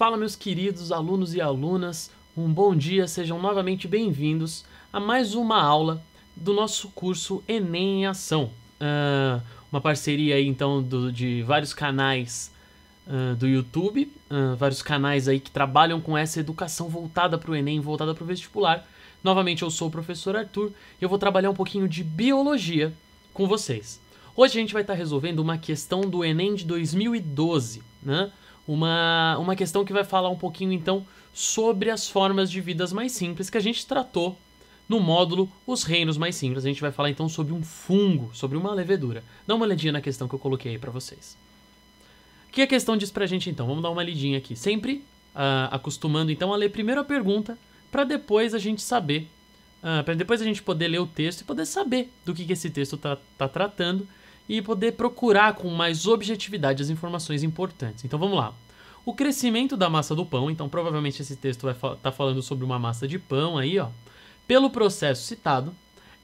Fala, meus queridos alunos e alunas, um bom dia, sejam novamente bem-vindos a mais uma aula do nosso curso Enem em Ação. Uh, uma parceria aí, então, do, de vários canais uh, do YouTube, uh, vários canais aí que trabalham com essa educação voltada para o Enem, voltada para o vestibular. Novamente, eu sou o professor Arthur e eu vou trabalhar um pouquinho de biologia com vocês. Hoje a gente vai estar tá resolvendo uma questão do Enem de 2012, né? uma, uma questão que vai falar um pouquinho então sobre as formas de vidas mais simples que a gente tratou no módulo Os Reinos Mais Simples. A gente vai falar então sobre um fungo, sobre uma levedura. Dá uma olhadinha na questão que eu coloquei aí para vocês. O que a questão diz pra gente então? Vamos dar uma lidinha aqui. Sempre uh, acostumando então a ler primeiro a pergunta para depois a gente saber, uh, ah, para depois a gente poder ler o texto e poder saber do que, que esse texto tá, tá tratando e poder procurar com mais objetividade as informações importantes. Então vamos lá. O crescimento da massa do pão, então provavelmente esse texto vai estar tá falando sobre uma massa de pão aí, ó. Pelo processo citado,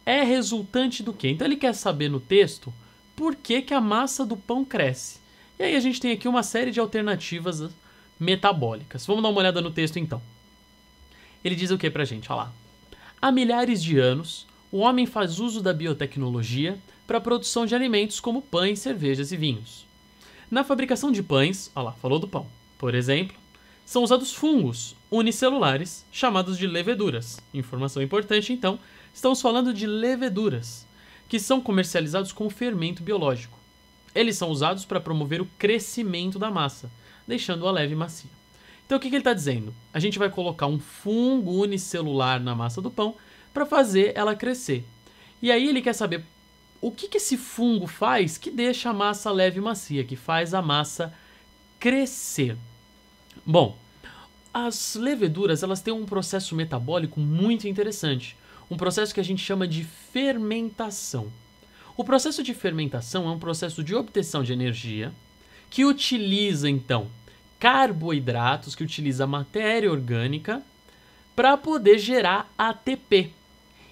é resultante do quê? Então ele quer saber no texto por que, que a massa do pão cresce. E aí a gente tem aqui uma série de alternativas ah, metabólicas. Vamos dar uma olhada no texto então. Ele diz o que pra gente? Olha lá. Há milhares de anos, o homem faz uso da biotecnologia para a produção de alimentos como pães, cervejas e vinhos. Na fabricação de pães, olha lá, falou do pão, por exemplo, são usados fungos unicelulares chamados de leveduras. Informação importante, então, estamos falando de leveduras, que são comercializados como fermento biológico. Eles são usados para promover o crescimento da massa, deixando-a leve e macia. Então, o que, que ele está dizendo? A gente vai colocar um fungo unicelular na massa do pão para fazer ela crescer. E aí ele quer saber o que, que esse fungo faz que deixa a massa leve e macia, que faz a massa crescer. Bom, as leveduras elas têm um processo metabólico muito interessante, um processo que a gente chama de fermentação. O processo de fermentação é um processo de obtenção de energia que utiliza então carboidratos, que utiliza matéria orgânica para poder gerar ATP,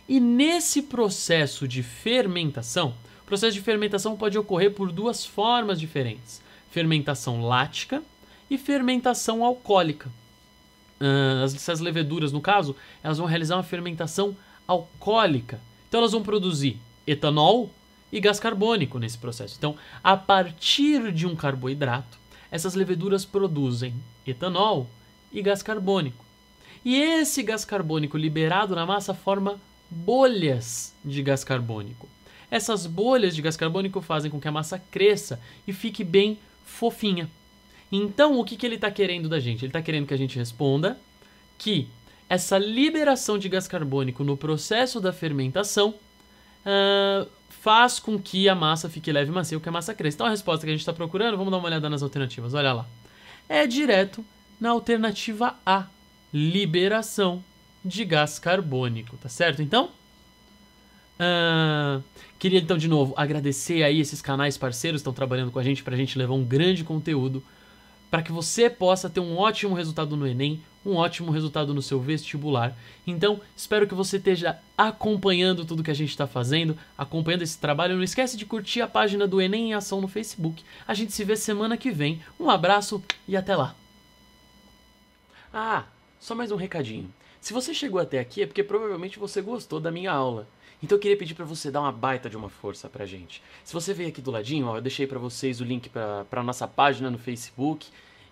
e nesse processo de fermentação, o processo de fermentação pode ocorrer por duas formas diferentes: fermentação lática e fermentação alcoólica. Ah, essas leveduras, no caso, elas vão realizar uma fermentação alcoólica. Então, elas vão produzir etanol e gás carbônico nesse processo. Então, a partir de um carboidrato, essas leveduras produzem etanol e gás carbônico. E esse gás carbônico liberado na massa forma bolhas de gás carbônico. Essas bolhas de gás carbônico fazem com que a massa cresça e fique bem fofinha. Então, o que, que ele está querendo da gente? Ele está querendo que a gente responda que essa liberação de gás carbônico no processo da fermentação uh, faz com que a massa fique leve e macia, que a massa cresça. Então, a resposta que a gente está procurando, vamos dar uma olhada nas alternativas. Olha lá. É direto na alternativa A, liberação de gás carbônico, tá certo? Então, queria então de novo agradecer aí esses canais parceiros que estão trabalhando com a gente para a gente levar um grande conteúdo para que você possa ter um ótimo resultado no Enem, um ótimo resultado no seu vestibular. Então, espero que você esteja acompanhando tudo que a gente está fazendo, acompanhando esse trabalho. Não esquece de curtir a página do Enem em Ação no Facebook. A gente se vê semana que vem. Um abraço e até lá. Ah, só mais um recadinho. Se você chegou até aqui é porque provavelmente você gostou da minha aula. Então eu queria pedir para você dar uma baita de uma força pra gente. Se você veio aqui do ladinho, ó, eu deixei para vocês o link para a nossa página no Facebook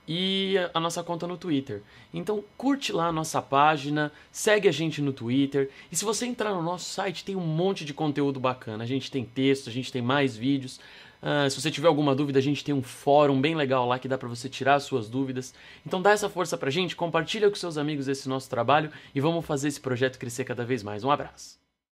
e a nossa conta no Twitter. Então curte lá a nossa página, segue a gente no Twitter e se você entrar no nosso site tem um monte de conteúdo bacana. A gente tem texto, a gente tem mais vídeos. Ah, se você tiver alguma dúvida, a gente tem um fórum bem legal lá que dá para você tirar suas dúvidas. Então dá essa força pra gente, compartilha com seus amigos esse nosso trabalho e vamos fazer esse projeto crescer cada vez mais. Um abraço.